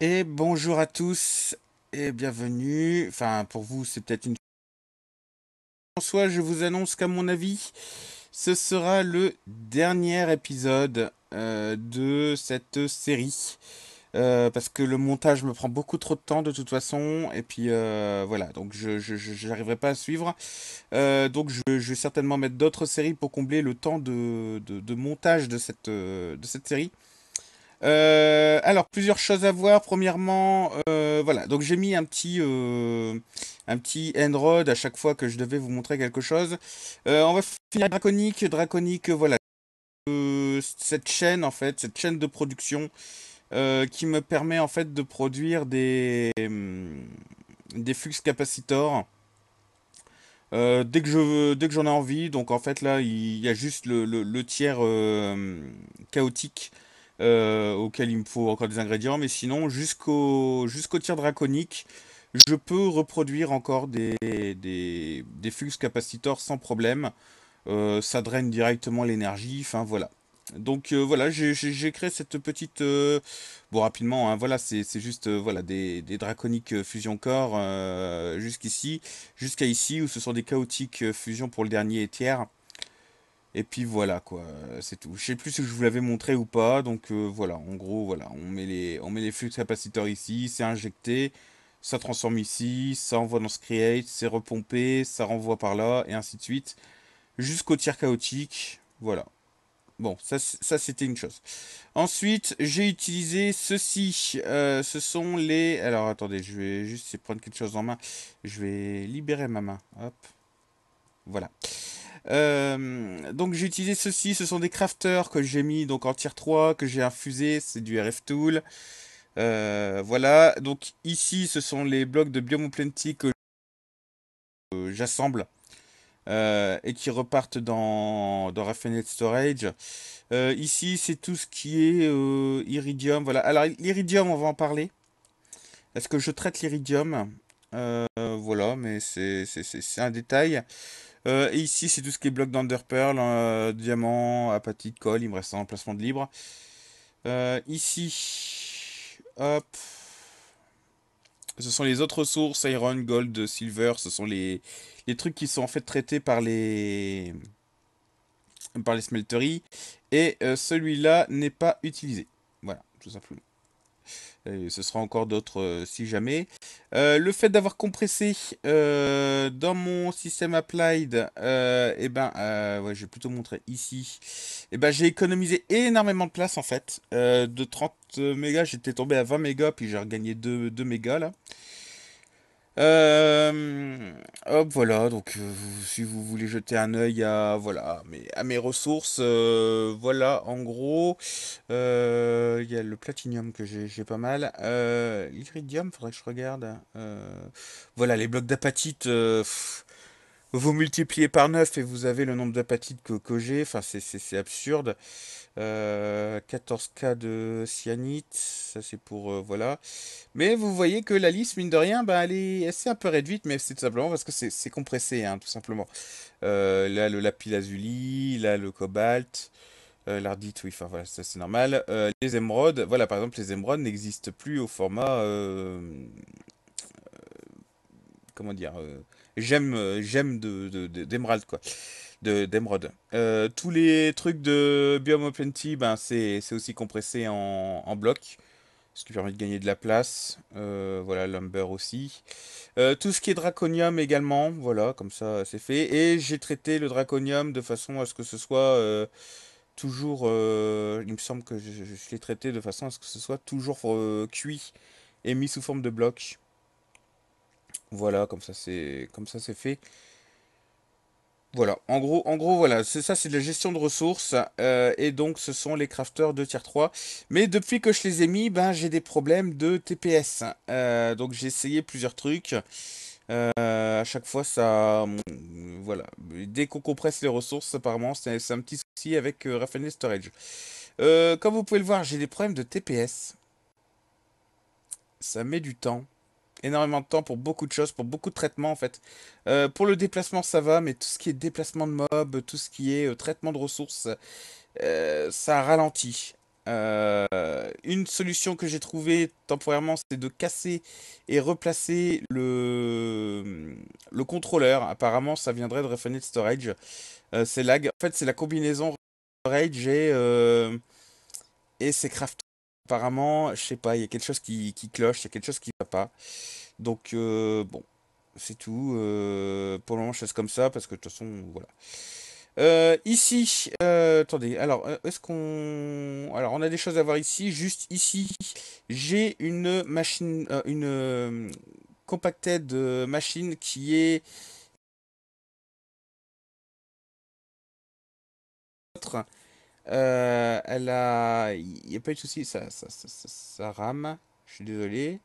Et bonjour à tous et bienvenue. Enfin, pour vous, c'est peut-être une. En soi, je vous annonce qu'à mon avis, ce sera le dernier épisode euh, de cette série. Euh, parce que le montage me prend beaucoup trop de temps de toute façon et puis euh, voilà donc je n'arriverai pas à suivre donc je, vais certainement mettre d'autres séries pour combler le temps de, montage de cette série euh, alors, plusieurs choses à voir. Premièrement, euh, voilà, donc j'ai mis un petit, euh, un petit à chaque fois que je devais vous montrer quelque chose. Euh, on va finir draconique, draconique. voilà, cette chaîne, en fait, cette chaîne de production qui me permet, en fait, de produire des, hum, des flux capacitors. dès que je veux, dès que j'en ai envie, donc en fait là il y a juste le, tiers chaotique euh, auquel il me faut encore des ingrédients, mais sinon jusqu'au jusqu'au tir draconique, je peux reproduire encore des, des, flux capacitors sans problème. Euh, ça draine directement l'énergie, enfin voilà. Donc euh, voilà, j'ai créé cette petite... bon rapidement, hein, voilà, c'est juste voilà, des, des draconiques fusion corps jusqu'ici, jusqu'à ici, où ce sont des chaotiques fusion pour le dernier tiers. Et puis voilà quoi, euh, c'est tout. Je sais plus si je vous l'avais montré ou pas, donc euh, voilà, en gros, voilà, on met les, on met les flux capaciteurs ici, c'est injecté, ça transforme ici, ça envoie dans ce create, c'est repompé, ça renvoie par là, et ainsi de suite, jusqu'au tir chaotique, voilà. Bon, ça, c'était une chose. Ensuite, j'ai utilisé ceci. Euh, ce sont les... Alors, attendez, je vais juste prendre quelque chose en main. Je vais libérer ma main. Hop. Voilà. Euh, donc j'ai utilisé ceci, ce sont des crafters que j'ai mis donc en tier 3, que j'ai infusé, c'est du RF Tool. Euh, voilà, donc ici ce sont les blocs de Biome Plenty que j'assemble euh, et qui repartent dans, dans Storage. ici c'est tout ce qui est Iridium, voilà. Alors l'Iridium on va en parler. Est-ce que je traite l'Iridium Voilà, mais c'est un détail. Euh, et ici, c'est tout ce qui est bloc d'Underpearl, hein, euh, diamant, apatite, colle, il me reste un emplacement de libre. Euh, ici, hop. Ce sont les autres ressources, iron, gold, silver, ce sont les, les trucs qui sont en fait traités par les par les smelteries. Et celui-là n'est pas utilisé. Voilà, tout simplement ce sera encore d'autres euh, si jamais. Euh, le fait d'avoir compressé euh, dans mon système applied, et eh ben, ouais, je vais plutôt montrer ici. Et eh ben, j'ai économisé énormément de place en fait. de 30 mégas, j'étais tombé à 20 mégas, puis j'ai regagné 2, 2 mégas là. Euh, hop, voilà. Donc, euh, si vous voulez jeter un œil à, voilà, mes, à mes ressources, euh, voilà, en gros, il y a le platinium que j'ai pas mal. L'iridium, faudrait que je regarde. voilà, les blocs d'apatite vous multipliez par 9 et vous avez le nombre d'apatites que, j'ai. Enfin, c'est absurde. 14 euh, k de cyanite, ça c'est pour... Euh, voilà. Mais vous voyez que la liste, mine de rien, bah, elle est un peu réduite, mais c'est tout simplement parce que c'est compressé, hein, tout simplement. Euh, là, le lapis-lazuli, là, le cobalt, l'ardite, oui, enfin voilà, ça c'est normal. les émeraudes, voilà, par exemple, les émeraudes n'existent plus au format comment dire, euh, j'aime, euh, j'aime d'Emerald, de, quoi de d'Emerald. Euh, tous les trucs de Biome Plenty, ben, c'est aussi compressé en, bloc, ce qui permet de gagner de la place. voilà, Lumber aussi. tout ce qui est Draconium également, voilà, comme ça c'est fait. Et j'ai traité le Draconium de façon à ce que ce soit toujours... il me semble que je, je l'ai traité de façon à ce que ce soit toujours cuit et mis sous forme de bloc. Voilà, comme ça c'est comme ça c'est fait. Voilà, en gros, en gros voilà, c'est ça, c'est de la gestion de ressources, euh, et donc ce sont les crafters de tier 3. Mais depuis que je les ai mis, ben j'ai des problèmes de TPS. Euh, donc j'ai essayé plusieurs trucs. Euh, à chaque fois, ça, voilà, dès qu'on compresse les ressources, apparemment, c'est un petit souci avec Refined Storage. comme vous pouvez le voir, j'ai des problèmes de TPS. Ça met du temps énormément de temps pour beaucoup de choses, pour beaucoup de traitements en fait. Euh, pour le déplacement, ça va, mais tout ce qui est déplacement de mob, tout ce qui est euh, traitement de ressources, euh, ça ralentit. une solution que j'ai trouvée temporairement, c'est de casser et replacer le, le contrôleur. Apparemment, ça viendrait de Refinite Storage. c'est lag. En fait, c'est la combinaison Storage et, et c'est Craft apparemment, je sais pas, il y a quelque chose qui, cloche, il y a quelque chose qui va pas. Donc, euh, bon, c'est tout. Euh, pour le moment, je laisse comme ça parce que de toute façon, voilà. Euh, ici, attendez, alors, est-ce qu'on. Alors, on a des choses à voir ici. Juste ici, j'ai une machine, une compacted machine qui est. Euh, elle a, il n'y a pas eu de souci, ça, ça, ça, rame. Je suis désolé.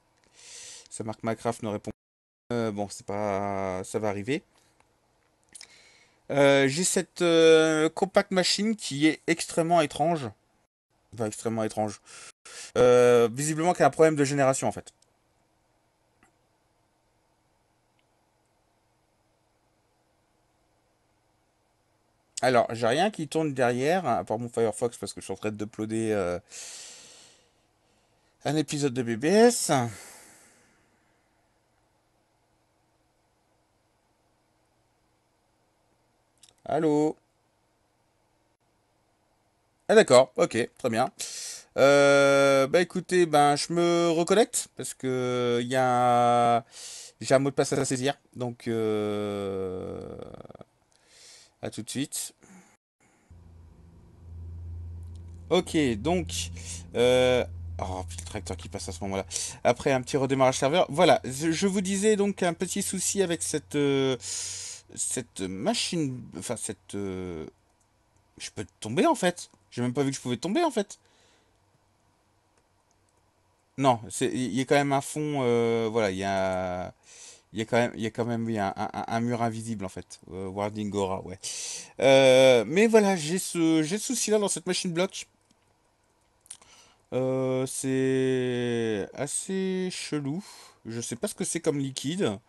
Ça marque Minecraft ne répond. pas. Euh, bon, c'est pas, ça va arriver. Euh, j'ai cette compact machine qui est extrêmement étrange. extrêmement étrange. visiblement, qui a un problème de génération en fait. Alors, j'ai rien qui tourne derrière, à part mon Firefox, parce que je suis en train d'uploader euh, un épisode de BBS. Allô Ah d'accord, ok, très bien. Euh, bah écoutez, ben je me reconnecte, parce que il y a... J'ai un mot de passe à saisir, donc... Euh à tout de suite. Ok, donc... Euh, oh, le tracteur qui passe à ce moment-là. Après un petit redémarrage serveur. Voilà, je vous disais donc un petit souci avec cette... Euh, cette machine... Enfin, cette... Euh, je peux tomber, en fait. J'ai même pas vu que je pouvais tomber, en fait. Non, il y a quand même un fond... voilà, il y a il y a quand même, il y a quand même un, un, mur invisible en fait. Euh, Wardingora, ouais. Euh, mais voilà, j'ai ce, j'ai souci-là dans cette machine block. Euh, c'est assez chelou. Je sais pas ce que c'est comme liquide.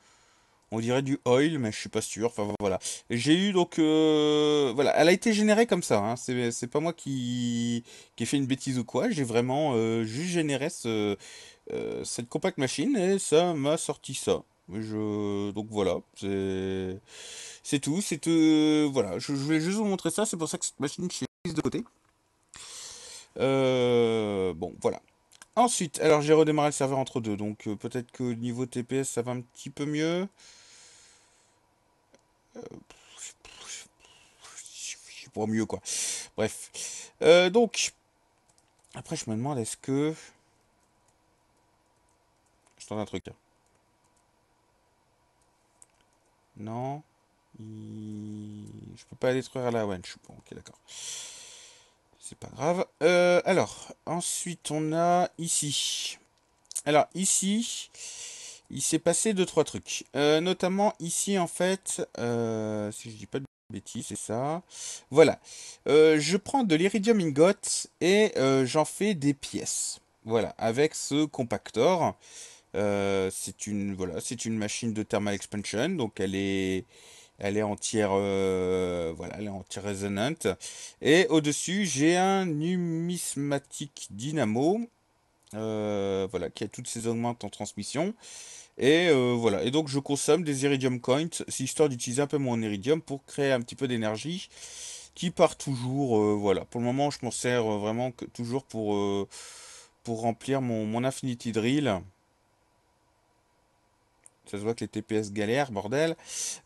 On dirait du oil, mais je suis pas sûr. Enfin voilà. J'ai eu donc voilà, elle a été générée comme ça. Hein. C'est pas moi qui qui ai fait une bêtise ou quoi. J'ai vraiment juste généré cette compact machine et ça m'a sorti ça je... Donc voilà, c'est tout. C'est euh, voilà, je, je, juste vous montrer ça. C'est pour ça que cette machine, je mise de côté. Euh, bon, voilà. Ensuite, alors j'ai redémarré le serveur entre deux, donc euh, peut-être que niveau TPS ça va un petit peu mieux. pas mieux quoi. Bref. donc, après je me demande est-ce que... Je tente un truc. Non. je Je peux pas détruire la wench. Bon, ok, d'accord. C'est pas grave. Euh, alors, ensuite, on a ici. Alors, ici, il s'est passé deux trois trucs. Euh, notamment, ici, en fait, euh, si je dis pas de bêtises, c'est ça. Voilà. je prends de l'iridium ingot et j'en fais des pièces. Voilà, avec ce compactor. Euh, c'est une voilà, c'est une machine de thermal expansion, donc elle est elle est entière euh, voilà, elle est entière résonante. Et au-dessus, j'ai un numismatique dynamo euh, voilà, qui a toutes ses augmentes en transmission. Et voilà, et donc je consomme des iridium coins, c'est histoire d'utiliser un peu mon iridium pour créer un petit peu d'énergie qui part toujours, voilà. Pour le moment, je m'en sers vraiment toujours pour, pour remplir mon, mon Infinity Drill. Ça se voit que les TPS galèrent, bordel.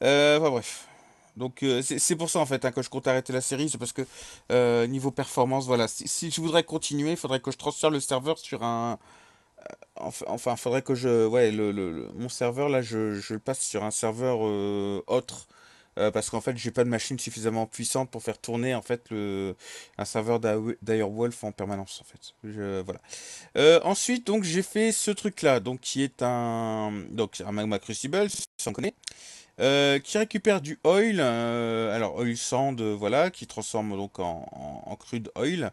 Euh, enfin bref. Donc euh, c'est pour ça en fait hein, que je compte arrêter la série, c'est parce que euh, niveau performance, voilà, si, je voudrais continuer, il faudrait que je transfère le serveur sur un... Enfin, il faudrait que je... Ouais, le, mon serveur, là, je, je, le passe sur un serveur autre euh, parce qu'en fait j'ai pas de machine suffisamment puissante pour faire tourner en fait le un serveur e, Wolf en permanence en fait. voilà. Euh, ensuite donc j'ai fait ce truc là donc qui est un donc un magma crucible si on connaît. qui récupère du oil, euh, alors oil sand, voilà, qui transforme donc en, crude oil.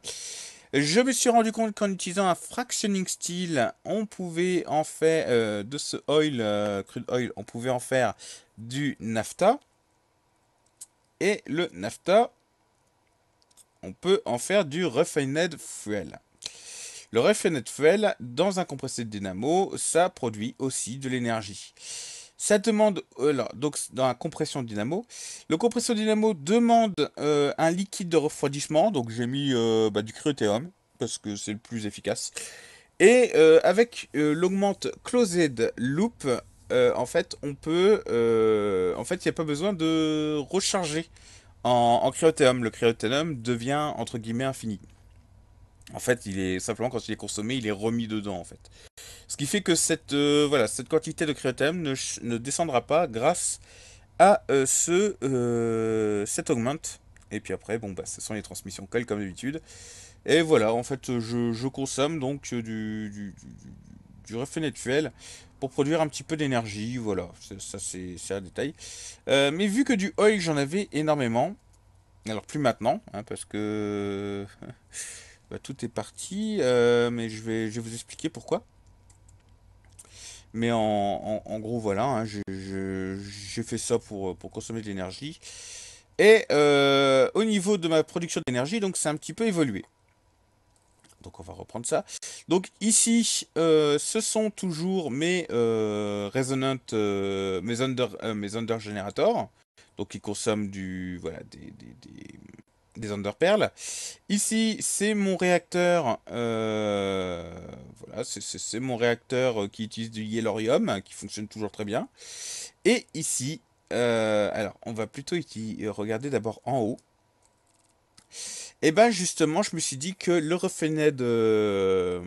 Je me suis rendu compte qu'en utilisant un Fractioning steel, on pouvait en faire de ce oil, crude oil, on pouvait en faire du nafta. Et le NAFTA, on peut en faire du refined fuel. Le refined fuel, dans un compresseur dynamo, ça produit aussi de l'énergie. Ça demande, euh, donc dans la compression dynamo, le compresseur dynamo demande euh, un liquide de refroidissement, donc j'ai mis euh, bah, du crutéum, parce que c'est le plus efficace. Et avec l'augmente closed loop, euh, en fait, on peut. Euh, en fait, il n'y a pas besoin de recharger en, en cryothéum. Le cryothéum devient, entre guillemets, infini. En fait, il est simplement quand il est consommé, il est remis dedans en fait. Ce qui fait que cette, euh, voilà, cette quantité de cryothéum ne, descendra pas grâce à ce cet augment. Et puis après, bon bah, ce sont les transmissions quelles, comme d'habitude. Et voilà, en fait, je, consomme donc du, du, du, produire un petit peu d'énergie, voilà, ça c'est un détail. Euh, mais vu que du oil j'en avais énormément, alors plus maintenant, hein, parce que bah, tout est parti, euh, mais je vais, je vais vous expliquer pourquoi. Mais en, gros voilà, hein, je j'ai fait ça pour, pour consommer de l'énergie. Et euh, au niveau de ma production d'énergie, donc c'est un petit peu évolué. Donc on va reprendre ça. Donc ici, euh, ce sont toujours mes euh, Resonant, euh, mes, under, euh, mes Under Donc ils consomment du, voilà, des, des, des, Ici, c'est mon réacteur. voilà, c'est mon réacteur qui utilise du Yellorium, hein, qui fonctionne toujours très bien. Et ici, alors on va plutôt regarder d'abord en haut. Et eh ben justement, je me suis dit que le refénède. de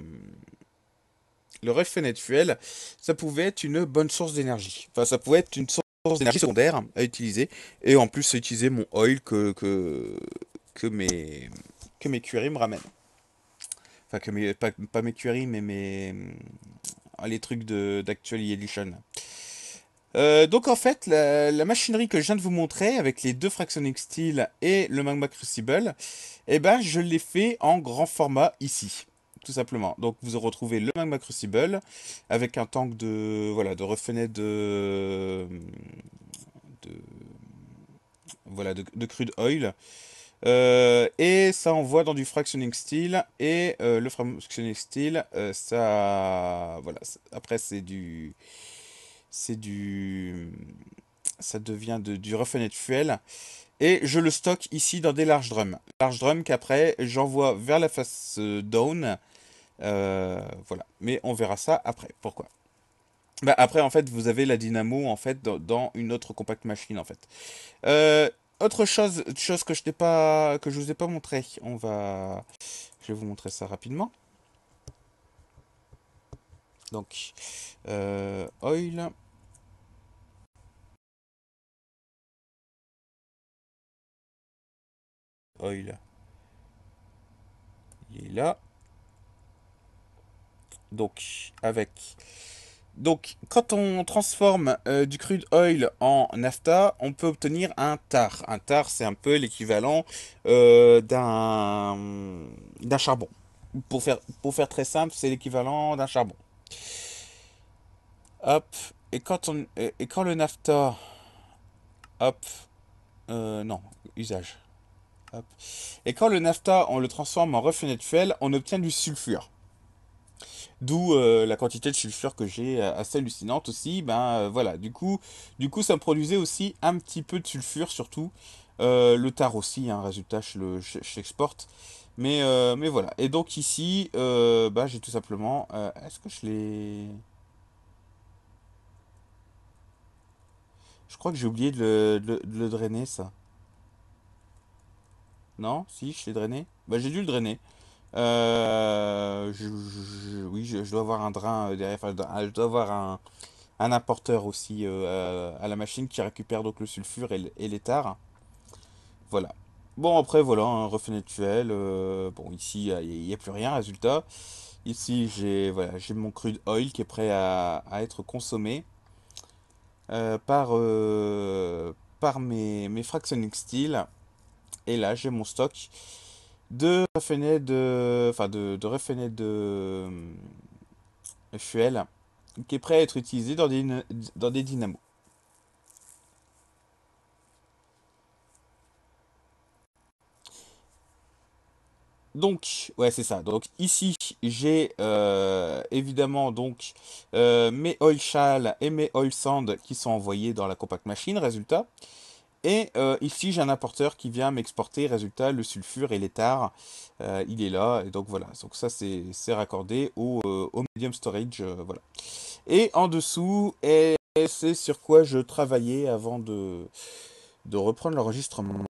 le fuel, ça pouvait être une bonne source d'énergie. Enfin, ça pouvait être une source d'énergie secondaire à utiliser. Et en plus, utiliser mon oil que, que, que mes, que mes me ramènent. Enfin, que pas, pas mes cuiries, mais mes, ah, les trucs d'Actual Edition. Euh, donc en fait, la, machinerie que je viens de vous montrer avec les deux Fractionic Steel et le Magma Crucible, eh ben, je l'ai fait en grand format ici. Tout simplement. Donc vous retrouvez le Magma Crucible avec un tank de voilà de refenet de, voilà de, crude oil. Euh, et ça envoie dans du fractioning steel. Et euh, le fractioning steel, euh, ça. Voilà. Après, c'est du. C'est du. Ça devient de, du de fuel. Et je le stocke ici dans des large drums. Large drums qu'après j'envoie vers la face euh, down. Euh, voilà. Mais on verra ça après. Pourquoi bah, Après, en fait, vous avez la dynamo en fait dans, une autre compact machine en fait. Euh, autre chose, chose que je ne pas, que je vous ai pas montré. On va, je vais vous montrer ça rapidement. Donc, oil. Oil. Oh, il est là. Donc, avec... Donc, quand on transforme euh, du crude oil en nafta, on peut obtenir un tar. Un tar, c'est un peu l'équivalent euh, d'un charbon. Pour faire, pour faire très simple, c'est l'équivalent d'un charbon. Hop. Et quand, on, et quand le nafta... Hop. Euh, non, usage. Et quand le nafta on le transforme en raffiné de fuel, on obtient du sulfure. D'où euh, la quantité de sulfure que j'ai euh, assez hallucinante aussi. Ben euh, voilà, du coup, du coup, ça me produisait aussi un petit peu de sulfure, surtout le tar aussi. Un hein, résultat, je l'exporte. Mais, voilà. Et donc ici, bah, j'ai tout simplement. Est-ce que je l'ai Je crois que j'ai oublié de le drainer ça. Non Si, je l'ai drainé Bah j'ai dû le drainer. Euh, oui, je, dois avoir un drain euh, derrière. Enfin, je dois avoir un, un apporteur aussi euh, à la machine qui récupère donc le sulfure et, et Voilà. Bon, après, voilà, un reflet naturel. bon, ici, il n'y a, plus rien, résultat. Ici, j'ai voilà, mon crude oil qui est prêt à, être consommé par, par mes, mes steel et là j'ai mon stock de refénés de enfin de, de euh, fuel qui est prêt à être utilisé dans des, dans des dynamos. Donc, ouais, c'est ça. Donc ici, j'ai euh, évidemment donc euh, mes oil shale et mes oil sand qui sont envoyés dans la compact machine. Résultat, et euh, ici, j'ai un importeur qui vient m'exporter, résultat, le sulfure et l'étard, euh, il est là, et donc voilà. Donc ça, c'est raccordé euh, au, medium storage, voilà. Et en dessous, eh, c'est sur quoi je travaillais avant de, reprendre l'enregistrement.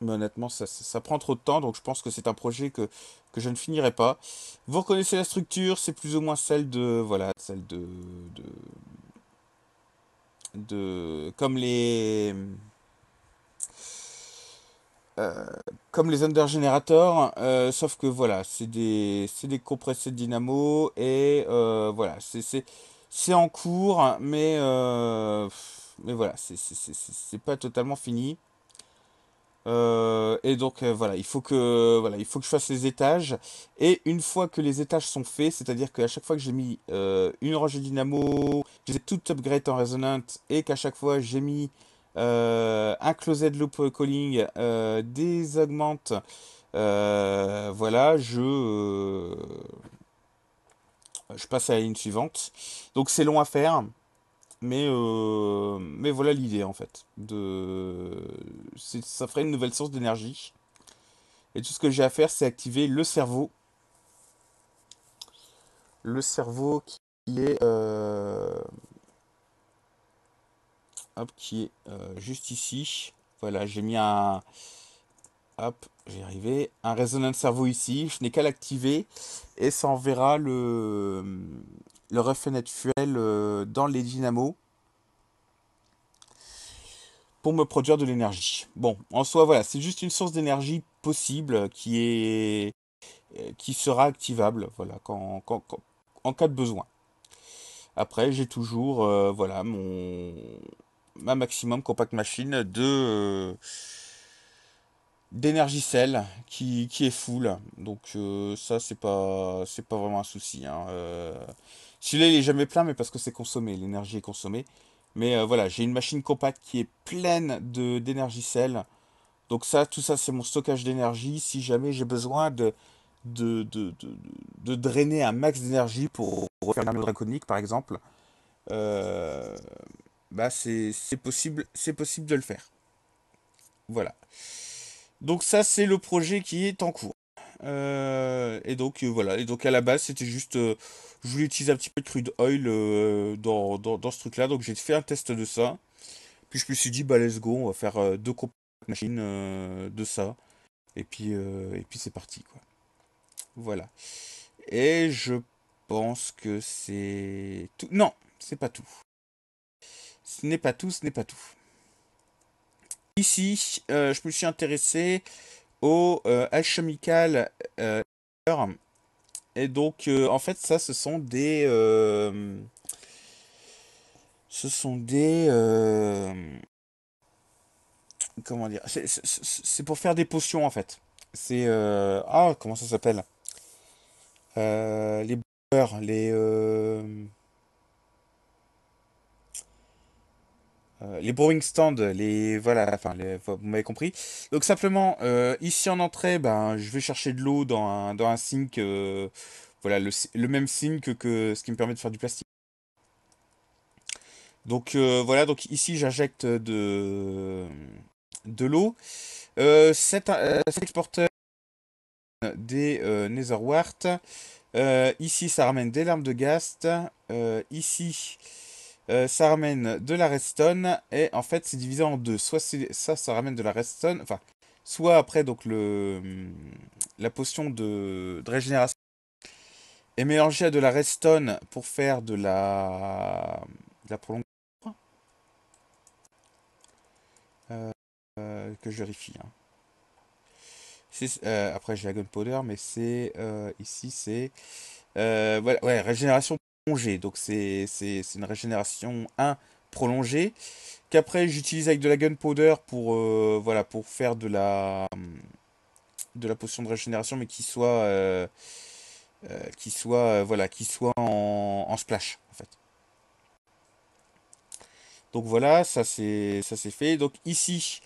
Mais honnêtement, ça, prend trop de temps, donc je pense que c'est un projet que, je ne finirai pas. Vous reconnaissez la structure, c'est plus ou moins celle de... Voilà, celle de de comme les euh, comme les under générateurs, sauf que voilà, c'est des, des compressés dynamo et euh, voilà, c'est en cours, mais, euh, mais voilà, c'est pas totalement fini. Euh, et donc euh, voilà, il faut que voilà, il faut que je fasse les étages. Et une fois que les étages sont faits, c'est-à-dire qu'à chaque fois que j'ai mis euh, une de dynamo, j'ai tout upgrade en Resonant et qu'à chaque fois j'ai mis euh, un closet loop calling, des augmentes, voilà, je je passe à la ligne suivante. Donc c'est long à faire. Mais, euh, mais voilà l'idée en fait. De... Ça ferait une nouvelle source d'énergie. Et tout ce que j'ai à faire, c'est activer le cerveau. Le cerveau qui est, euh, Hop, qui est euh, juste ici. Voilà, j'ai mis un. Hop, j'ai arrivé. Un résonant cerveau ici. Je n'ai qu'à l'activer et ça enverra le, le reflet fuel euh, dans les dynamos pour me produire de l'énergie. Bon, en soi, voilà, c'est juste une source d'énergie possible qui est euh, qui sera activable, voilà, quand, en cas de besoin. Après, j'ai toujours, euh, voilà, mon ma maximum compact machine de d'énergie cell qui, est full. Donc ça, c'est pas c'est pas vraiment un souci. Hein, celui-là, il est jamais plein, mais parce que c'est consommé, l'énergie est consommée. Mais euh, voilà, j'ai une machine compacte qui est pleine d'énergie sel. Donc ça, tout ça, c'est mon stockage d'énergie. Si jamais j'ai besoin de de, de, de, drainer un max d'énergie pour refaire le draconique, par exemple, euh, bah c'est possible, possible de le faire. Voilà. Donc ça, c'est le projet qui est en cours. Euh, et donc euh, voilà, et donc à la base c'était juste, euh, je voulais utiliser un petit peu de crude oil dans, dans, ce truc-là, donc j'ai fait un test de ça. Puis je me suis dit bah let's go, on va faire deux compacts machines de ça, et puis et puis c'est parti quoi. Voilà. Et je pense que c'est tout. Non, c'est pas tout. Ce n'est pas tout, ce n'est pas tout. Ici, je me suis intéressé au euh, euh, et donc euh, en fait ça ce sont des ce sont des comment dire c'est pour faire des potions en fait c'est ah comment ça s'appelle les les Euh, les brewing stands, les voilà, enfin, vous m'avez compris. Donc simplement, euh, ici en entrée, ben, je vais chercher de l'eau dans un, dans un sink, euh, voilà, le, même sink que, ce qui me permet de faire du plastique. Donc voilà, donc ici j'injecte de, de l'eau. cet, cet exporteur des netherwart. ici ça ramène des larmes de gast. ici euh, ça ramène de la redstone et en fait c'est divisé en deux. Soit ça, ça ramène de la redstone, enfin, soit après donc le hum, la potion de, régénération est mélangée à de la redstone pour faire de la, la prolongation. Euh, euh, que je vérifie. Hein. après j'ai la gunpowder, mais c'est ici c'est voilà, ouais, régénération donc c'est une régénération 1 prolongée. Qu'après j'utilise avec de la gunpowder pour, euh, voilà, pour faire de la, hum, de la potion de régénération, mais qui soit, euh, euh, qui soit, voilà, qui soit en, splash en fait. Donc voilà, ça c'est ça c'est fait. Donc ici,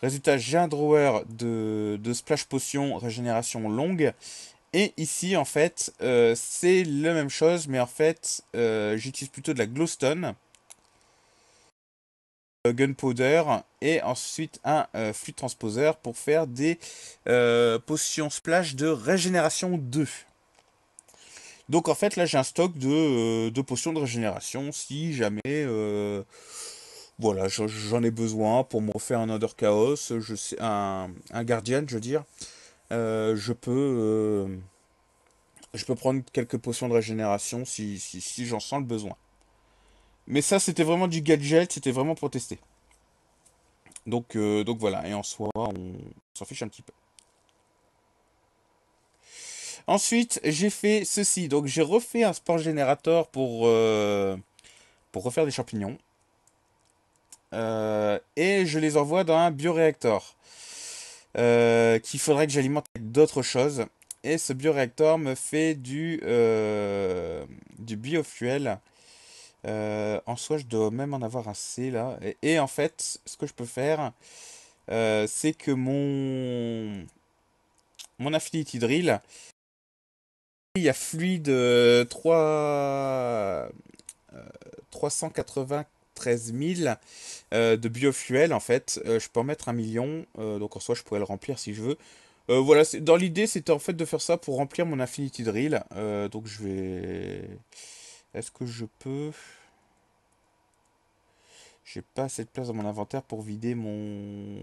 résultat, j'ai un drawer de, de, splash potion régénération longue et ici, en fait, euh, c'est la même chose, mais en fait, euh, j'utilise plutôt de la glowstone, euh, gunpowder, et ensuite un flux transposer pour faire des potions splash de régénération 2. Donc en fait, là, j'ai un stock de, potions de régénération, si jamais... voilà, j'en ai besoin pour me refaire un Under Chaos, je un, un Guardian, je veux dire. Euh, je peux euh, je peux prendre quelques potions de régénération si, si, j'en sens le besoin. Mais ça, c'était vraiment du gadget, c'était vraiment pour tester. Donc, euh, donc voilà, et en soi, on s'en fiche un petit peu. Ensuite, j'ai fait ceci. Donc, j'ai refait un sport générateur pour, pour refaire des champignons. et je les envoie dans un bioréacteur. Euh, qu'il faudrait que j'alimente avec d'autres choses. Et ce bioreactor me fait du, euh, du biofuel. Euh, en soi, je dois même en avoir assez là. Et, en fait, ce que je peux faire, c'est que mon, mon Affinity Drill, il y a fluide 3, 380 13 000 euh, de biofuel en fait. Euh, je peux en mettre un million, euh, donc en soi je pourrais le remplir si je veux. voilà, dans l'idée c'était en fait de faire ça pour remplir mon Infinity Drill. donc je vais... Est-ce que je peux... J'ai pas assez de place dans mon inventaire pour vider mon...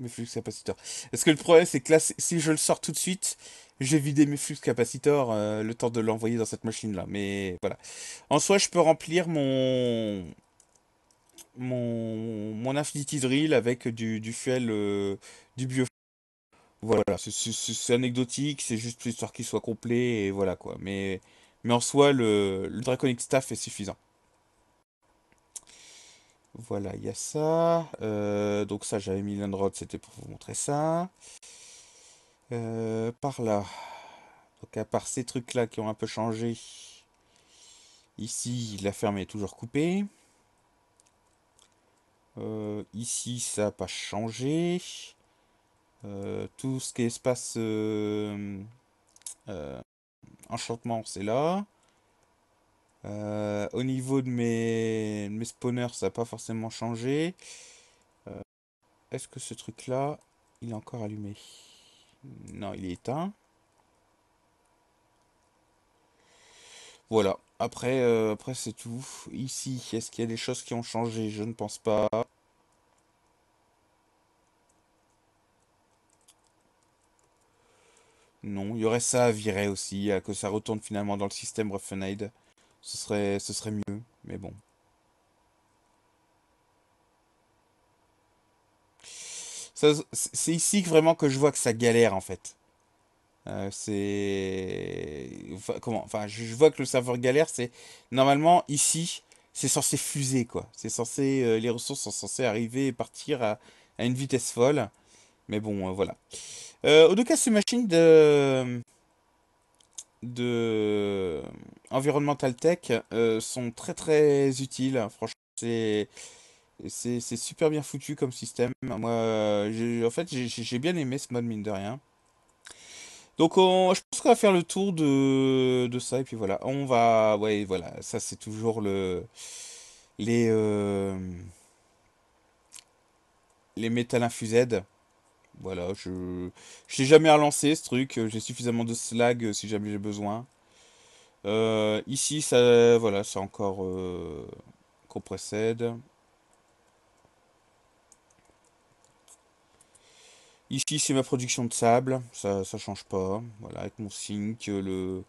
Mes flux capaciteurs. Est-ce que le problème c'est que là si je le sors tout de suite, j'ai vidé mes flux capacitors euh, le temps de l'envoyer dans cette machine là. Mais voilà. En soi, je peux remplir mon mon, mon Infinity Drill avec du, fuel euh, du bio. Voilà, c'est anecdotique, c'est juste histoire qu'il soit complet et voilà quoi. Mais, mais en soi, le, Draconic Staff est suffisant. Voilà, il y a ça. Euh, donc ça, j'avais mis rod, c'était pour vous montrer ça. Euh, par là. Donc à part ces trucs-là qui ont un peu changé. Ici, la ferme est toujours coupée. Euh, ici, ça n'a pas changé. Euh, tout ce qui est espace enchantement, c'est là. au niveau de mes, mes spawners, ça n'a pas forcément changé. Est-ce que ce truc-là, il est encore allumé non, il est éteint. Voilà. Après, euh, après c'est tout. Ici, est-ce qu'il y a des choses qui ont changé Je ne pense pas. Non, il y aurait ça à virer aussi, à que ça retourne finalement dans le système Refined. Ce serait, ce serait mieux, mais bon. c'est ici vraiment que je vois que ça galère en fait. Euh, c'est comment Enfin, je vois que le serveur galère. C'est normalement ici, c'est censé fuser quoi. C'est censé, euh, les ressources sont censées arriver et partir à, une vitesse folle. Mais bon, euh, voilà. au cas ces machines de de environnemental tech sont très très utiles. Franchement, c'est c'est super bien foutu comme système. Moi, euh, en fait, j'ai bien aimé ce mode, mine de rien. Donc, on- je pense qu'on va faire le tour de, ça. Et puis voilà, on va. Ouais, voilà, ça, c'est toujours le. Les. Euh, les Metal Infused. Voilà, je. Je n'ai jamais relancé, ce truc. J'ai suffisamment de slag euh, si jamais j'ai besoin. ici, ça. Voilà, c'est encore. qu'on précède. Ici, c'est ma production de sable, ça, ne change pas. Voilà, avec mon sink, le,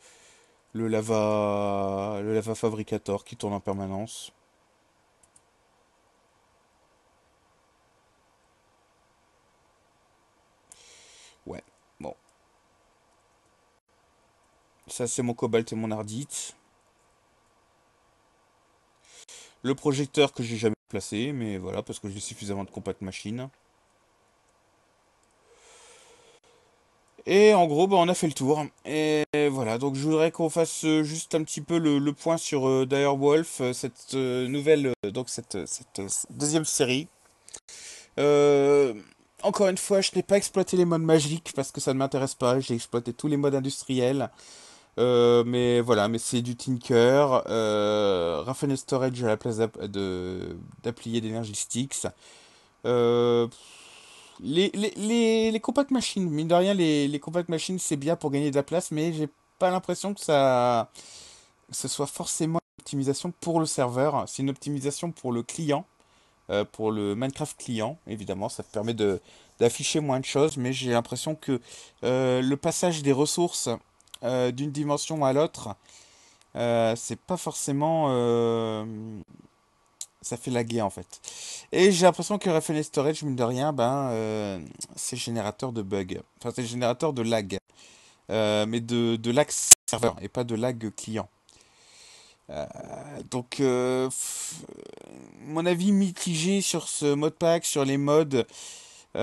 lava, le lava fabricator qui tourne en permanence. Ouais, bon. Ça, c'est mon cobalt et mon ardite. Le projecteur que j'ai jamais placé, mais voilà, parce que j'ai suffisamment de compact machine. Et en gros, bah, on a fait le tour. Et voilà, donc je voudrais qu'on fasse euh, juste un petit peu le, point sur euh, Dire Wolf, euh, cette nouvelle, donc cette, deuxième série. encore une fois, je n'ai pas exploité les modes magiques parce que ça ne m'intéresse pas. J'ai exploité tous les modes industriels. mais voilà, mais c'est du Tinker, euh, Storage à la place d'applier d'énergie Sticks. Euh, les, les, les, les compact machines, mine de rien, les, les compact machines, c'est bien pour gagner de la place, mais j'ai pas l'impression que ça ce soit forcément une optimisation pour le serveur. C'est une optimisation pour le client, euh, pour le Minecraft client, évidemment. Ça permet d'afficher moins de choses, mais j'ai l'impression que euh, le passage des ressources euh, d'une dimension à l'autre, c'est pas forcément ça fait laguer en fait. Et j'ai l'impression que Refine Storage, mine de rien, ben, euh, c'est générateur de bugs. Enfin, c'est générateur de lag. Euh, mais de, de, lag serveur et pas de lag client. Euh, donc, mon avis mitigé sur ce modpack, sur les modes. au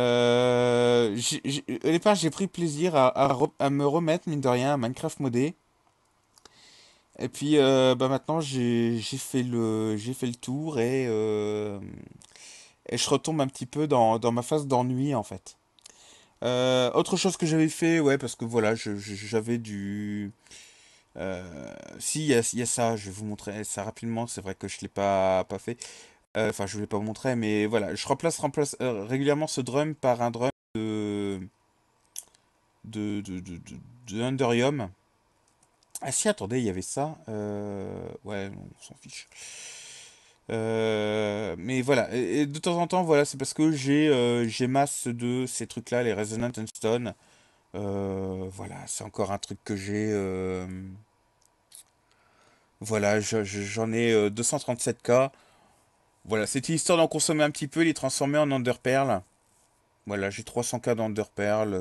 départ, j'ai pris plaisir à, à, à, me remettre, mine de rien, à Minecraft modé. Et puis euh, bah, maintenant j'ai fait le j'ai fait le tour et euh, je retombe un petit peu dans, ma phase d'ennui en fait. Euh, autre chose que j'avais fait, ouais, parce que voilà, j'avais du. si, il y a, ça, je vais vous montrer ça rapidement, c'est vrai que je ne l'ai pas, pas fait. Enfin, je ne l'ai pas vous montrer, mais voilà, je remplace, régulièrement ce drum par un drum de. de. de. de. de, de- de ah si, attendez, il y avait ça. Euh, ouais, on s'en fiche. Euh, mais voilà, et de temps en temps, voilà, c'est parce que j'ai euh, masse de ces trucs-là, les Resonant and Stone. voilà, c'est encore un truc que j'ai. Voilà, j'en ai 237K. Voilà, c'est une histoire d'en consommer un petit peu, les transformer en Underpearl. Voilà, j'ai 300K d'Underpearl.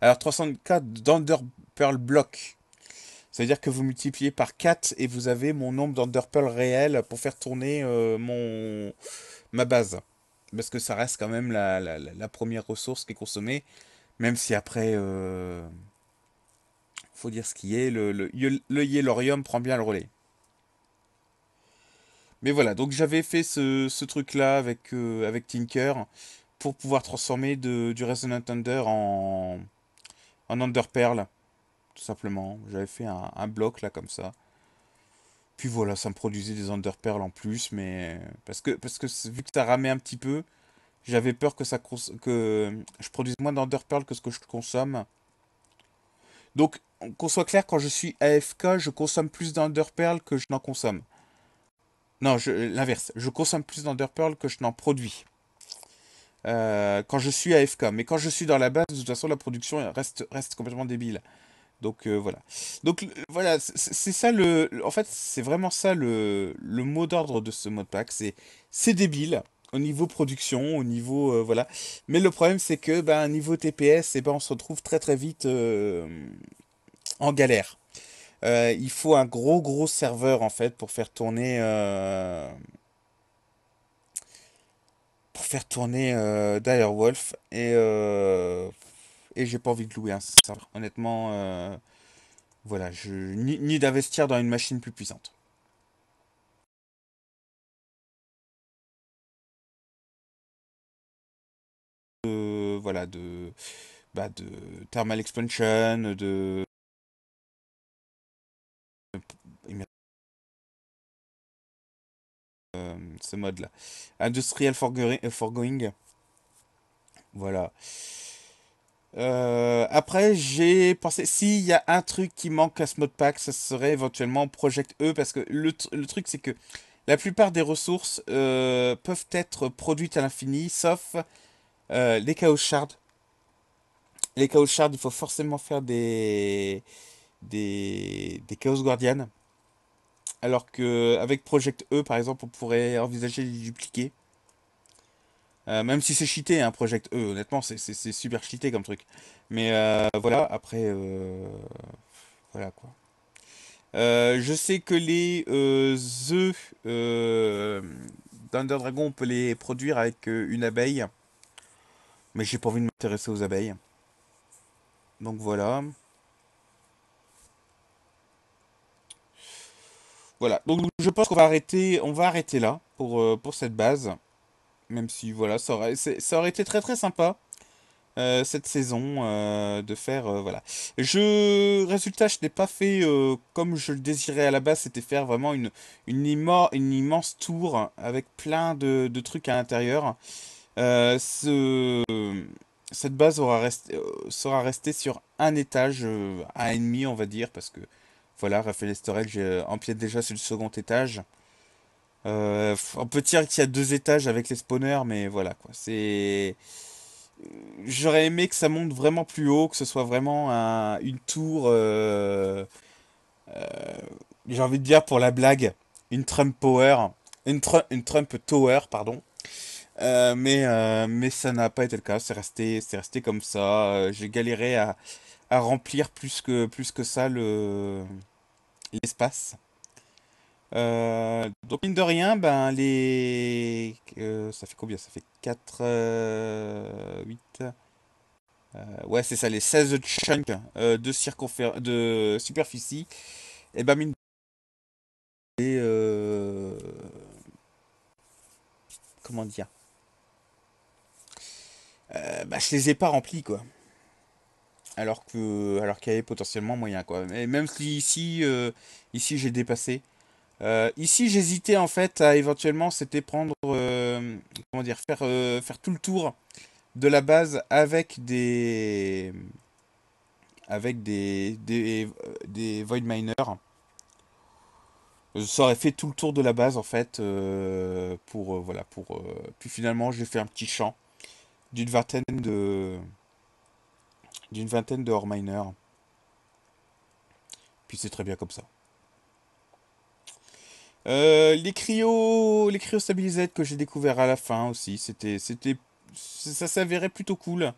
Alors, 300K d'Underpearl bloc. C'est-à-dire que vous multipliez par 4 et vous avez mon nombre d'Underpearl réel pour faire tourner euh, mon... ma base. Parce que ça reste quand même la, première ressource qui est consommée. Même si après, il euh, faut dire ce qui est, le, le, Yellorium prend bien le relais. Mais voilà, donc j'avais fait ce, truc-là avec, euh, avec Tinker pour pouvoir transformer de, du Resonant Thunder en, en Underpearl tout simplement. J'avais fait un, bloc là comme ça. Puis voilà, ça me produisait des underperles en plus, mais parce que parce que vu que ça ramait un petit peu, j'avais peur que ça que je produise moins d'underpearl que ce que je consomme. Donc qu'on soit clair, quand je suis AFK, je consomme plus d'underpearl que je n'en consomme. Non, l'inverse. Je consomme plus d'underpearl que je n'en produis. Euh, quand je suis AFK. Mais quand je suis dans la base, de toute façon, la production reste, reste complètement débile. Donc euh, voilà. Donc voilà, c'est ça le. En fait, c'est vraiment ça le, mot d'ordre de ce mode pack. C'est c'est débile au niveau production, au niveau euh, voilà. Mais le problème c'est que ben niveau TPS, et eh ben on se retrouve très très vite euh, en galère. il faut un gros gros serveur en fait pour faire tourner pour faire tourner Dire Wolf et j'ai pas envie de louer un serveur. Honnêtement, euh, voilà, je, ni, d'investir dans une machine plus puissante. De, voilà, de, bah de thermal expansion, de. Euh, ce mode là. Industrial forgoing. Voilà. Euh, après, j'ai pensé, s'il y a un truc qui manque à ce mode pack, ça serait éventuellement Project E, parce que le, le truc, c'est que la plupart des ressources euh, peuvent être produites à l'infini, sauf euh, les Chaos Shards. Les Chaos Shards, il faut forcément faire des, des, des Chaos Guardian. Alors que avec Project E, par exemple, on pourrait envisager de les dupliquer. Euh, même si c'est cheaté, un hein, Project E, honnêtement, c'est super cheaté comme truc. Mais euh, voilà, après, euh, voilà quoi. je sais que les œufs d'Under Dragon, on peut les produire avec une abeille. Mais j'ai pas envie de m'intéresser aux abeilles. Donc voilà. Voilà, donc je pense qu'on va arrêter, on va arrêter là pour, pour cette base. Même si, voilà, ça aurait, ça aurait été très très sympa. Euh, cette saison euh, de faire euh, voilà je résultat je n'ai pas fait comme je le désirais à la base c'était faire vraiment une immense tour avec plein de, trucs à l'intérieur ce cette base aura resté sera restée sur un étage à un et demi on va dire parce que voilà Raphaël Estorel empiète déjà sur le second étage euh, on peut dire qu'il y a deux étages avec les spawners, mais voilà quoi. C'est. J'aurais aimé que ça monte vraiment plus haut, que ce soit vraiment une tour. Euh, euh, j'ai envie de dire pour la blague, une Trump Power, une, Trump Tower, pardon. mais, mais ça n'a pas été le cas, c'est resté, resté comme ça. J'ai galéré à, remplir plus que, plus que ça l'espace. Euh, donc mine de rien, ben les. Euh, ça fait combien Ça fait 4. 8. Euh, ouais, c'est ça, les 16 chunks de, circonférence, de superficie. Et ben mine de Comment dire ben, je les ai pas remplis quoi alors que alors qu'il y avait potentiellement moyen quoi et même si ici ici j'ai dépassé euh, ici, j'hésitais en fait à éventuellement, c'était prendre, euh, comment dire, faire, euh, faire tout le tour de la base avec des, avec des, des, void miners. Ça aurait fait tout le tour de la base en fait pour voilà pour puis finalement j'ai fait un petit champ d'une vingtaine de d'une vingtaine de miners. Puis c'est très bien comme ça. Euh, les cryo, les que j'ai découvert à la fin aussi, c'était, c'était, ça s'avérait plutôt cool.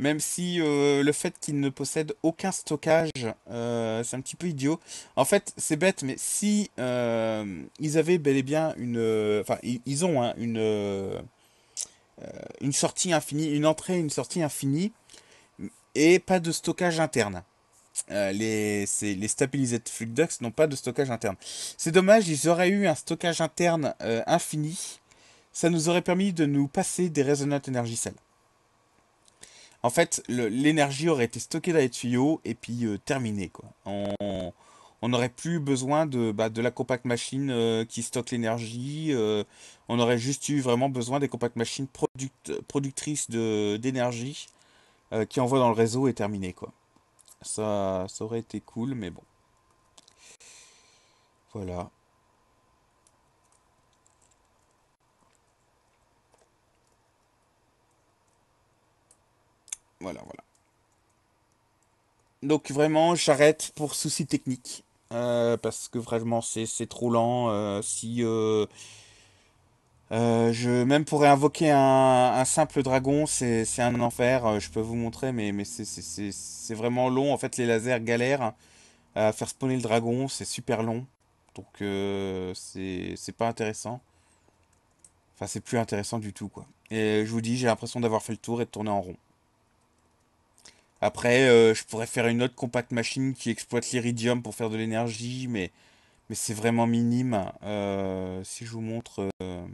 Même si euh, le fait qu'ils ne possèdent aucun stockage, euh, c'est un petit peu idiot. En fait, c'est bête, mais si ils avaient bel et bien une, enfin, ils ont hein, une une sortie infinie, une entrée, une sortie infinie, et pas de stockage interne. Euh, les, les, les stabilisateurs Flux n'ont pas de stockage interne. C'est dommage, ils auraient eu un stockage interne euh, infini. Ça nous aurait permis de nous passer des résonantes Energy Cell. En fait, l'énergie aurait été stockée dans les tuyaux et puis euh, terminée. Quoi. On n'aurait plus besoin de, bah, de la compact machine qui stocke l'énergie. on aurait juste eu vraiment besoin des compact machines product productrices d'énergie qui envoient dans le réseau et terminées. Quoi. Ça, ça aurait été cool, mais bon. Voilà. Voilà, voilà. Donc vraiment, j'arrête pour souci technique. Euh, parce que vraiment, c'est trop lent. Euh, si... Euh, euh, je, même pourrais invoquer un, simple dragon, c'est un enfer. Euh, je peux vous montrer, mais, mais c'est vraiment long. En fait, les lasers galèrent à faire spawner le dragon. C'est super long. Donc, euh, c'est pas intéressant. Enfin, c'est plus intéressant du tout, quoi. Et je vous dis, j'ai l'impression d'avoir fait le tour et de tourner en rond. Après, je pourrais faire une autre compact machine qui exploite l'iridium pour faire de l'énergie, mais mais c'est vraiment minime. Euh, si je vous montre... Euh,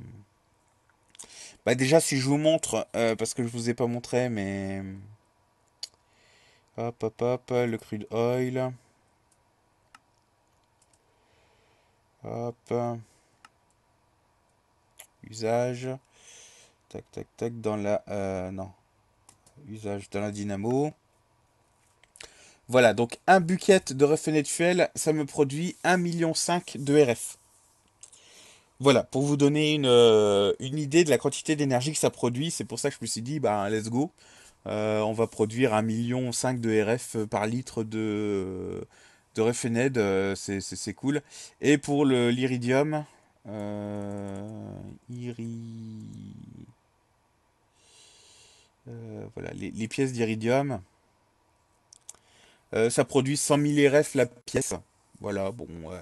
bah déjà, si je vous montre, euh, parce que je vous ai pas montré, mais... Hop, hop, hop, le crude oil. Hop. Usage. Tac, tac, tac, dans la... non. Usage dans la dynamo. Voilà, donc un bucket de Refened fuel, ça me produit 1,5 million de RF. Voilà, pour vous donner euh, une, idée de la quantité d'énergie que ça produit, c'est pour ça que je me suis dit, bah, let's go. Euh, on va produire 1,5 million de RF par litre de, de Refened, euh, c'est cool. Et pour l'iridium, voilà, les pièces d'iridium, euh, ça produit 100 000 RF la pièce. Voilà, bon, euh,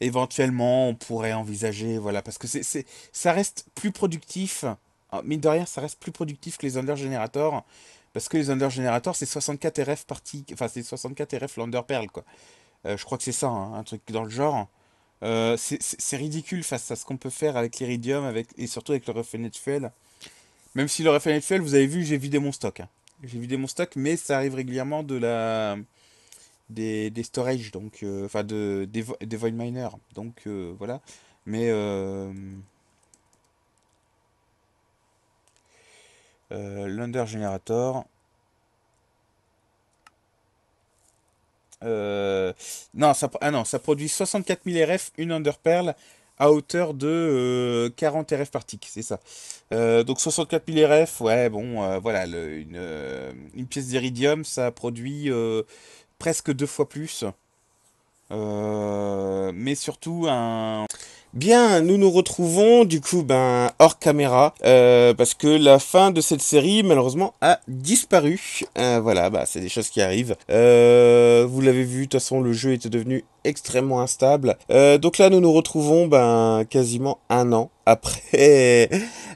éventuellement, on pourrait envisager, voilà, parce que c'est, ça reste plus productif, Mais ah, mine de rien, ça reste plus productif que les under Generator, parce que les under Generator c'est 64 RF parti, enfin, c'est 64 RF Pearl, quoi. Euh, je crois que c'est ça, hein, un truc dans le genre. c'est ridicule face à ce qu'on peut faire avec l'iridium avec, et surtout avec le refinet fuel. Même si le refinet fuel, vous avez vu, j'ai vidé mon stock. Hein. J'ai vidé mon stock, mais ça arrive régulièrement de la des, des storage, donc, euh, enfin, de, des, des void miners Donc, euh, voilà. Mais. Euh, L'under generator. non, ça, ah non, ça produit 64 000 RF, une under Underpearl à hauteur de 40 RF par tick, c'est ça. donc 64 000 RF, ouais, bon, voilà, une, une, pièce d'iridium, ça produit presque deux fois plus. Euh, mais surtout un... Bien, nous nous retrouvons du coup ben hors caméra euh, parce que la fin de cette série malheureusement a disparu. Euh, voilà, bah c'est des choses qui arrivent. vous l'avez vu, de toute façon le jeu était devenu extrêmement instable. donc là nous nous retrouvons ben quasiment un an après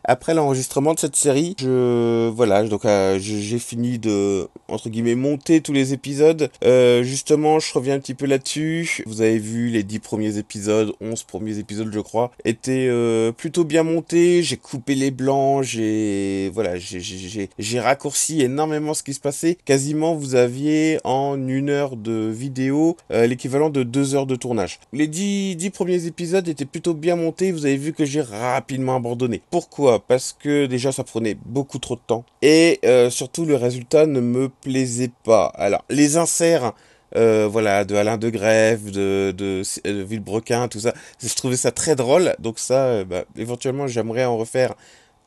après l'enregistrement de cette série je voilà donc euh, j'ai fini de entre guillemets monter tous les épisodes euh, justement je reviens un petit peu là-dessus vous avez vu les 10 premiers épisodes 11 premiers épisodes je crois étaient euh, plutôt bien montés j'ai coupé les blancs j'ai voilà j'ai raccourci énormément ce qui se passait quasiment vous aviez en une heure de vidéo l'équivalent de deux heures de tournage les 10, dix premiers épisodes étaient plutôt bien montés vous avez vu que j'ai rapidement abandonné. Pourquoi Parce que déjà ça prenait beaucoup trop de temps et euh, surtout le résultat ne me plaisait pas. Alors les inserts euh, voilà, de Alain de Grève, de, euh, de, Villebrequin, tout ça. Je trouvais ça très drôle, donc ça, bah, éventuellement, j'aimerais en refaire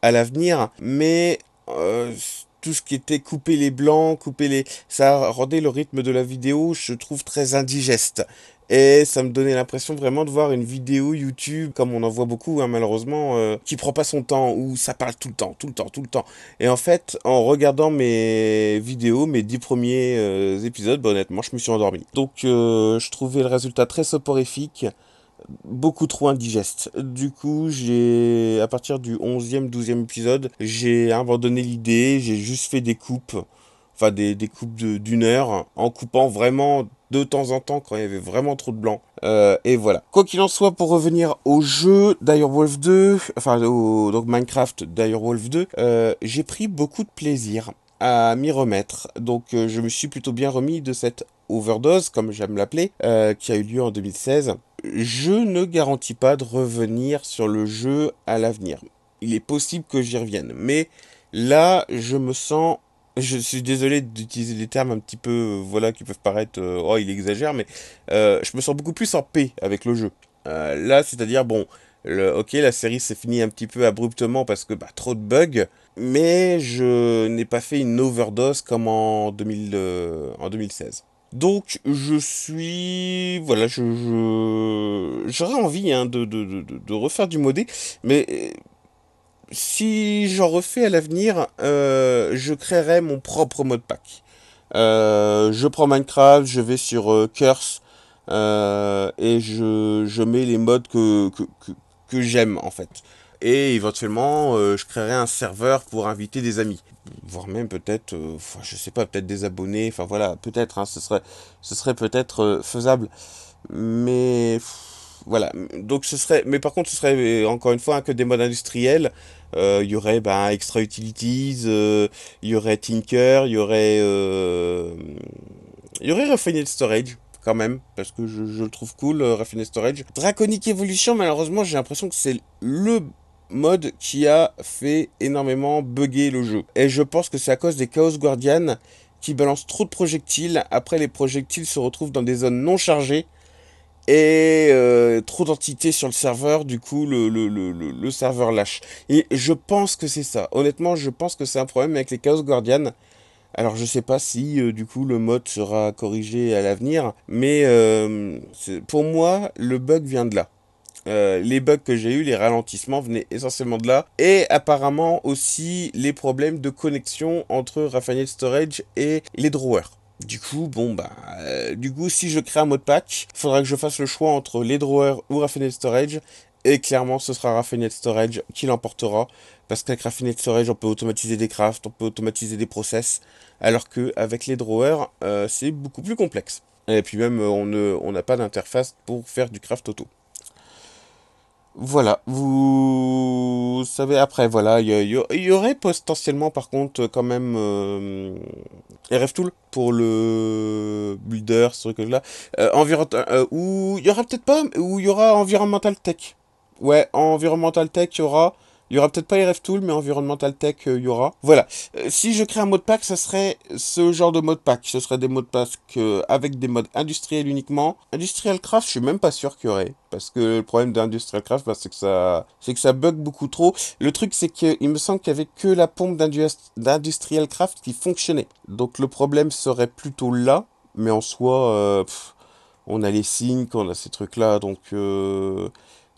à l'avenir, mais tout ce qui était couper les blancs, couper les... Ça rendait le rythme de la vidéo, je trouve, très indigeste. Et ça me donnait l'impression vraiment de voir une vidéo YouTube, comme on en voit beaucoup hein, malheureusement, euh, qui prend pas son temps, où ça parle tout le temps, tout le temps, tout le temps. Et en fait, en regardant mes vidéos, mes dix premiers euh, épisodes, bah, honnêtement, je me suis endormi. Donc euh, je trouvais le résultat très soporifique, beaucoup trop indigeste. Du coup, j'ai à partir du 11e, 12e épisode, j'ai abandonné l'idée, j'ai juste fait des coupes enfin des, coupes d'une heure, en coupant vraiment de temps en temps quand il y avait vraiment trop de blanc. Euh, et voilà. Quoi qu'il en soit, pour revenir au jeu Wolf 2, enfin donc Minecraft Wolf 2, euh, j'ai pris beaucoup de plaisir à m'y remettre. Donc euh, je me suis plutôt bien remis de cette overdose, comme j'aime l'appeler, qui a eu lieu en 2016. Je ne garantis pas de revenir sur le jeu à l'avenir. Il est possible que j'y revienne, mais là, je me sens je suis désolé d'utiliser des termes un petit peu, euh, voilà, qui peuvent paraître, euh, oh, il exagère, mais euh, je me sens beaucoup plus en paix avec le jeu. là, c'est-à-dire, bon, le, ok, la série s'est finie un petit peu abruptement parce que bah, trop de bugs, mais je n'ai pas fait une overdose comme en, 2000, en 2016. Donc je suis voilà je j'aurais envie hein, de, de, de, de, refaire du modé mais si j'en refais à l'avenir, euh, je créerai mon propre mode pack. Euh, je prends Minecraft, je vais sur euh, Curse et je, mets les modes que, que, j'aime en fait. Et éventuellement, je créerai un serveur pour inviter des amis, voire même peut-être, je sais pas, peut-être des abonnés. Enfin voilà, peut-être, hein, ce serait, ce serait peut-être faisable, mais voilà. Donc ce serait, mais par contre, ce serait encore une fois hein, que des modes industriels euh, il y aurait ben, Extra Utilities, euh, il y aurait Tinker, il y aurait, euh, il y aurait Refined Storage quand même, parce que je, je le trouve cool, Refined Storage. Draconic Evolution, malheureusement, j'ai l'impression que c'est le mode qui a fait énormément bugger le jeu. Et je pense que c'est à cause des Chaos Guardian qui balancent trop de projectiles. Après, les projectiles se retrouvent dans des zones non chargées et euh, trop d'entités sur le serveur, du coup le, le, le, le, serveur lâche. Et je pense que c'est ça. Honnêtement, je pense que c'est un problème avec les Chaos Guardian. Alors je sais pas si euh, du coup le mode sera corrigé à l'avenir, mais euh, pour moi le bug vient de là. les bugs que j'ai eu, les ralentissements venaient essentiellement de là. Et apparemment aussi les problèmes de connexion entre Raphael Storage et les drawers. Du coup, bon bah, euh, du coup, si je crée un mode de pack, faudra que je fasse le choix entre les drawers ou Raffinate Storage, et clairement, ce sera Raffinate Storage qui l'emportera, parce qu'avec Raffinate Storage, on peut automatiser des crafts, on peut automatiser des process, alors que avec les drawers, euh, c'est beaucoup plus complexe. Et puis même, on n'a on pas d'interface pour faire du craft auto. Voilà, vous savez après, voilà, il y, aurait potentiellement par contre quand même euh, RF Tool pour le builder, ce truc-là, euh, euh, ou il y aura peut-être pas, ou il y aura environmental tech. Ouais, environmental tech, il y aura il y aura peut-être pas RF Tool, mais Environmental Tech, euh, il y aura. Voilà. Euh, si je crée un mot pack, ça serait ce genre de mode pack. Ce serait des mots de euh, avec des modes industriels uniquement. Industrial Craft, je suis même pas sûr qu'il y aurait. Parce que le problème d'Industrial Craft, bah, c'est que ça, c'est que ça bug beaucoup trop. Le truc, c'est qu'il me semble qu'il y avait que la pompe d'Industrial Craft qui fonctionnait. Donc le problème serait plutôt là. Mais en soi, on a les signes, on a ces trucs-là. Donc,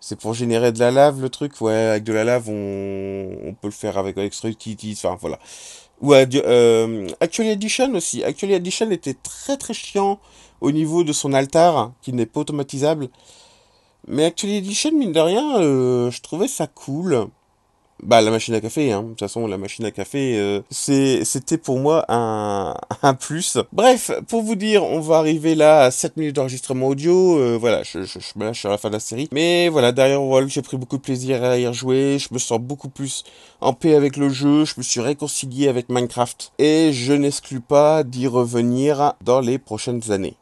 c'est pour générer de la lave, le truc Ouais, avec de la lave, on, peut le faire avec Electricity, enfin, voilà. Ou euh, Actually Edition aussi. Actually Edition était très très chiant au niveau de son altar, qui n'est pas automatisable. Mais Actually Edition, mine de rien, euh, je trouvais ça cool bah la machine à café hein. de toute façon la machine à café euh, c'est c'était pour moi un un plus bref pour vous dire on va arriver là à 7 minutes d'enregistrement audio euh, voilà je, je, je me lâche à la fin de la série mais voilà derrière Wall j'ai pris beaucoup de plaisir à y rejouer je me sens beaucoup plus en paix avec le jeu je me suis réconcilié avec Minecraft et je n'exclus pas d'y revenir dans les prochaines années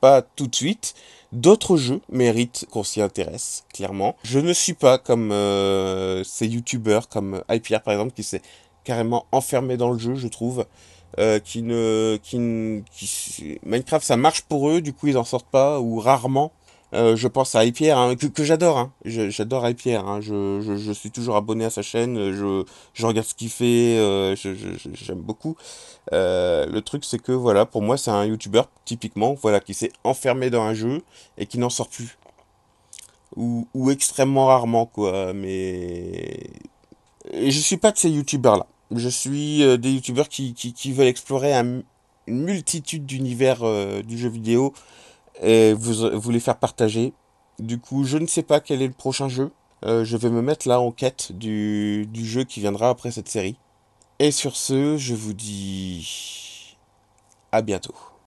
pas tout de suite D'autres jeux méritent qu'on s'y intéresse, clairement. Je ne suis pas comme euh, ces youtubeurs, comme IPR par exemple, qui s'est carrément enfermé dans le jeu, je trouve. Euh, qui ne, qui, Minecraft ça marche pour eux, du coup ils en sortent pas ou rarement. Euh, je pense à pierre hein, que, j'adore. Hein. J'adore Hyper. Hein. Je, je, suis toujours abonné à sa chaîne. Je, je regarde ce qu'il fait. Euh, j'aime beaucoup. Euh, le truc, c'est que voilà, pour moi, c'est un YouTuber typiquement, voilà, qui s'est enfermé dans un jeu et qui n'en sort plus. Ou, ou, extrêmement rarement, quoi. Mais je suis pas de ces YouTubers là. Je suis des YouTubers qui, qui, veulent explorer une multitude d'univers du jeu vidéo et vous, voulez les faire partager. Du coup, je ne sais pas quel est le prochain jeu. Euh, je vais me mettre là en quête du, du jeu qui viendra après cette série. Et sur ce, je vous dis à bientôt.